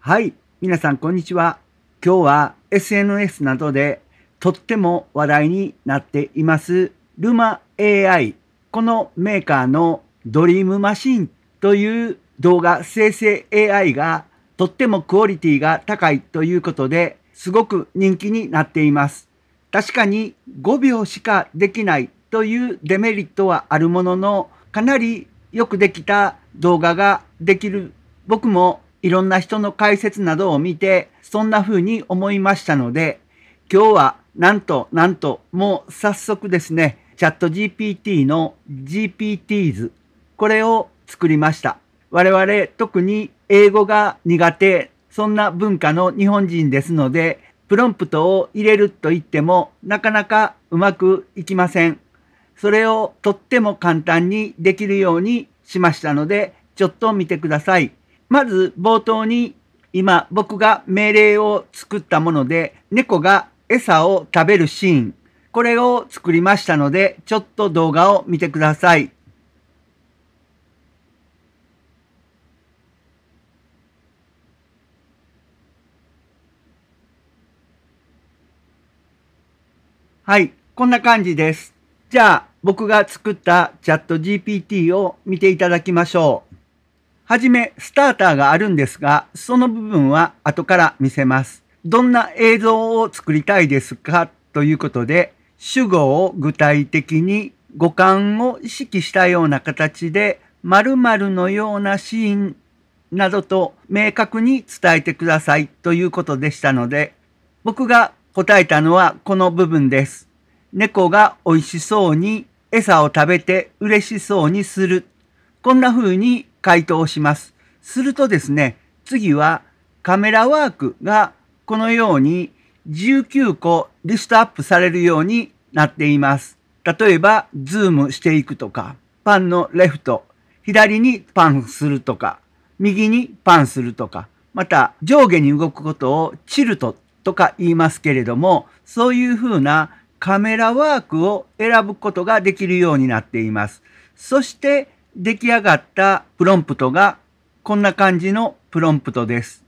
はい、皆さんこんにちは。今日は SNS などでとっても話題になっていますルマ AI。このメーカーのドリームマシンという動画生成 AI がとってもクオリティが高いということですごく人気になっています。確かに5秒しかできないというデメリットはあるもののかなりよくできた動画ができる僕もいろんな人の解説などを見て、そんな風に思いましたので、今日はなんとなんともう早速ですね、チャット GPT の GPTs、これを作りました。我々特に英語が苦手、そんな文化の日本人ですので、プロンプトを入れると言ってもなかなかうまくいきません。それをとっても簡単にできるようにしましたので、ちょっと見てください。まず冒頭に今僕が命令を作ったもので猫が餌を食べるシーンこれを作りましたのでちょっと動画を見てください。はい、こんな感じです。じゃあ僕が作ったチャット GPT を見ていただきましょう。はじめスターターがあるんですが、その部分は後から見せます。どんな映像を作りたいですかということで、主語を具体的に五感を意識したような形で、〇〇のようなシーンなどと明確に伝えてくださいということでしたので、僕が答えたのはこの部分です。猫が美味しそうに餌を食べて嬉しそうにする。こんな風に回答します。するとですね、次はカメラワークがこのように19個リストアップされるようになっています。例えば、ズームしていくとか、パンのレフト、左にパンするとか、右にパンするとか、また上下に動くことをチルトとか言いますけれども、そういうふうなカメラワークを選ぶことができるようになっています。そして出来上がったプロンプトがこんな感じのプロンプトです。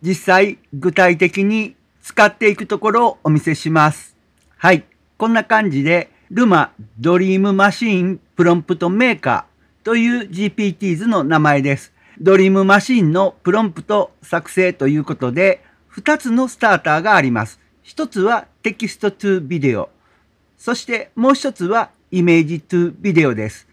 実際具体的に使っていくところをお見せします。はい。こんな感じでルマドリームマシーンプロンプトメーカーという GPTs の名前です。ドリームマシンのプロンプト作成ということで2つのスターターがあります。1つはテキストトゥビデオ。そしてもう一つはイメージトゥビデオです。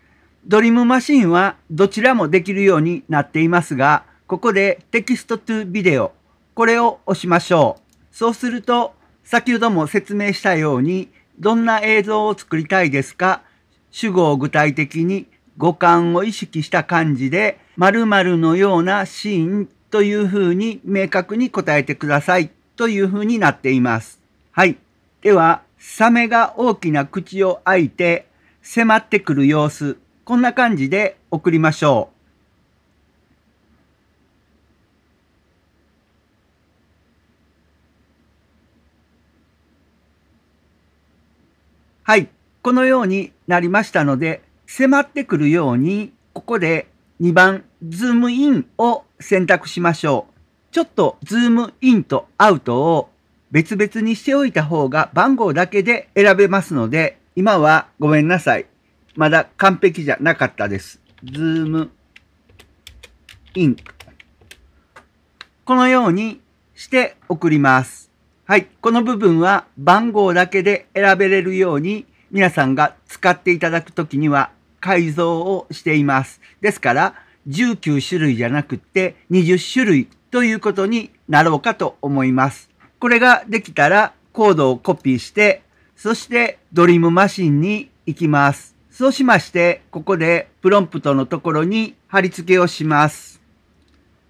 ドリームマシンはどちらもできるようになっていますが、ここでテキストトゥビデオ、これを押しましょう。そうすると、先ほども説明したように、どんな映像を作りたいですか主語を具体的に五感を意識した感じで、〇〇のようなシーンというふうに明確に答えてくださいというふうになっています。はい。では、サメが大きな口を開いて迫ってくる様子、こんな感じで送りましょう。はい。このようになりましたので、迫ってくるように、ここで2番、ズームインを選択しましょう。ちょっとズームインとアウトを別々にしておいた方が番号だけで選べますので、今はごめんなさい。まだ完璧じゃなかったです。ズームイン。このようにして送ります。はい。この部分は番号だけで選べれるように皆さんが使っていただくときには改造をしています。ですから19種類じゃなくて20種類ということになろうかと思います。これができたらコードをコピーして、そしてドリームマシンに行きます。そうしまして、ここでプロンプトのところに貼り付けをします。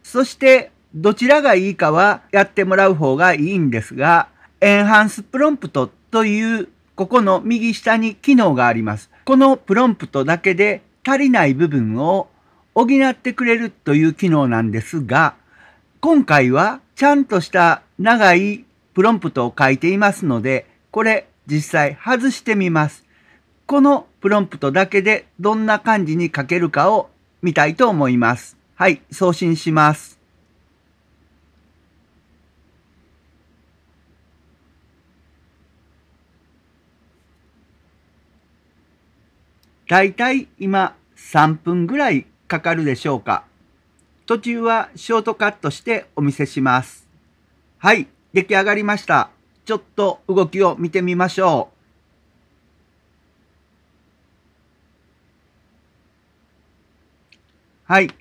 そして、どちらがいいかはやってもらう方がいいんですが、エンハンスプロンプトという、ここの右下に機能があります。このプロンプトだけで足りない部分を補ってくれるという機能なんですが、今回はちゃんとした長いプロンプトを書いていますので、これ実際外してみます。このプロンプトだけでどんな感じに書けるかを見たいと思います。はい、送信します。だいたい今3分ぐらいかかるでしょうか。途中はショートカットしてお見せします。はい、出来上がりました。ちょっと動きを見てみましょう。はい。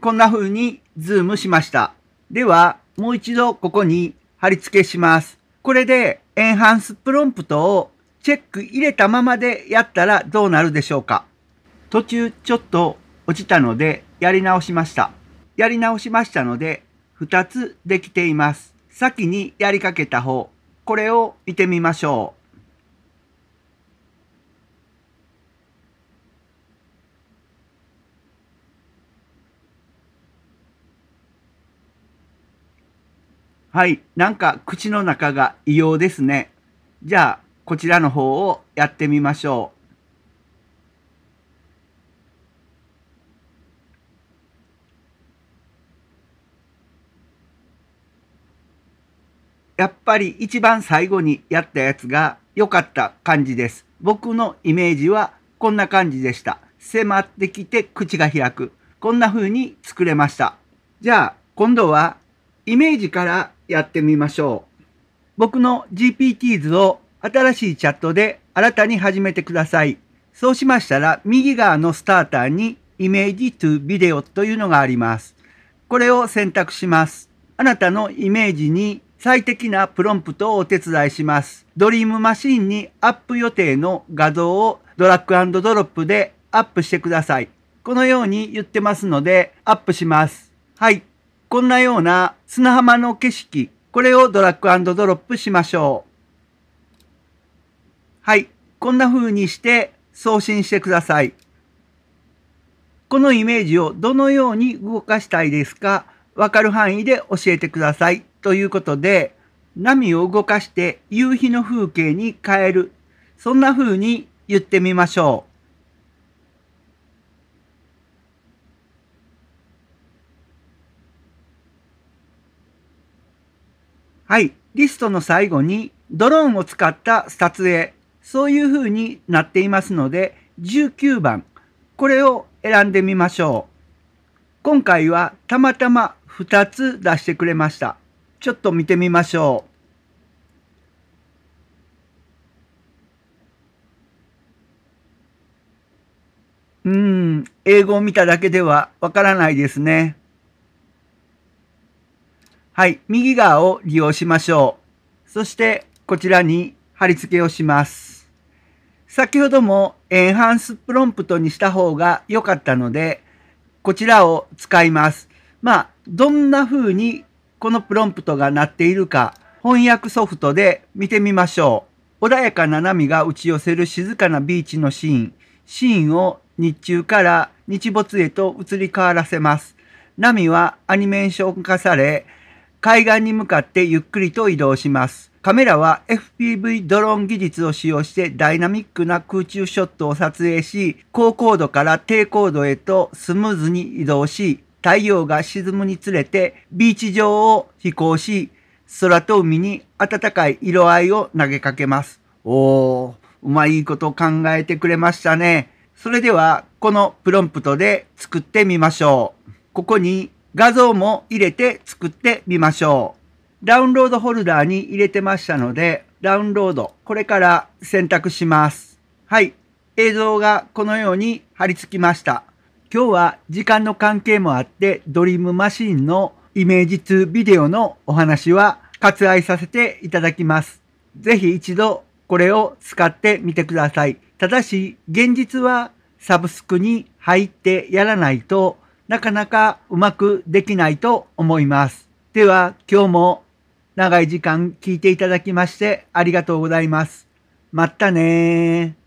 こんな風にズームしました。では、もう一度ここに貼り付けします。これでエンハンスプロンプトをチェック入れたままでやったらどうなるでしょうか途中ちょっと落ちたのでやり直しました。やり直しましたので2つできています。先にやりかけた方、これを見てみましょう。はい。なんか口の中が異様ですね。じゃあ、こちらの方をやってみましょう。やっぱり一番最後にやったやつが良かった感じです。僕のイメージはこんな感じでした。迫ってきて口が開く。こんな風に作れました。じゃあ今度はイメージからやってみましょう。僕の GPT 図を新しいチャットで新たに始めてください。そうしましたら右側のスターターにイメージ to ビデオというのがあります。これを選択します。あなたのイメージに最適なプロンプトをお手伝いします。ドリームマシンにアップ予定の画像をドラッグドロップでアップしてください。このように言ってますので、アップします。はい。こんなような砂浜の景色、これをドラッグドロップしましょう。はい。こんな風にして送信してください。このイメージをどのように動かしたいですかわかる範囲で教えてください。ということで、波を動かして夕日の風景に変える。そんな風に言ってみましょう。はい。リストの最後にドローンを使った撮影。そういう風になっていますので、19番。これを選んでみましょう。今回はたまたま2つ出してくれました。ちょっと見てみましょう。うん、英語を見ただけではわからないですね。はい、右側を利用しましょう。そして、こちらに貼り付けをします。先ほどもエンハンスプロンプトにした方が良かったので、こちらを使います。まあ、どんな風にこのプロンプトが鳴っているか、翻訳ソフトで見てみましょう。穏やかな波が打ち寄せる静かなビーチのシーン。シーンを日中から日没へと移り変わらせます。波はアニメーション化され、海岸に向かってゆっくりと移動します。カメラは FPV ドローン技術を使用してダイナミックな空中ショットを撮影し、高高度から低高度へとスムーズに移動し、太陽が沈むにつれてビーチ上を飛行し、空と海に暖かい色合いを投げかけます。おー、うまいこと考えてくれましたね。それでは、このプロンプトで作ってみましょう。ここに画像も入れて作ってみましょう。ダウンロードホルダーに入れてましたので、ダウンロード、これから選択します。はい。映像がこのように貼り付きました。今日は時間の関係もあって、ドリームマシンのイメージ2ビデオのお話は割愛させていただきます。ぜひ一度これを使ってみてください。ただし、現実はサブスクに入ってやらないとなかなかうまくできないと思います。では、今日も長い時間聞いていただきましてありがとうございます。まったねー。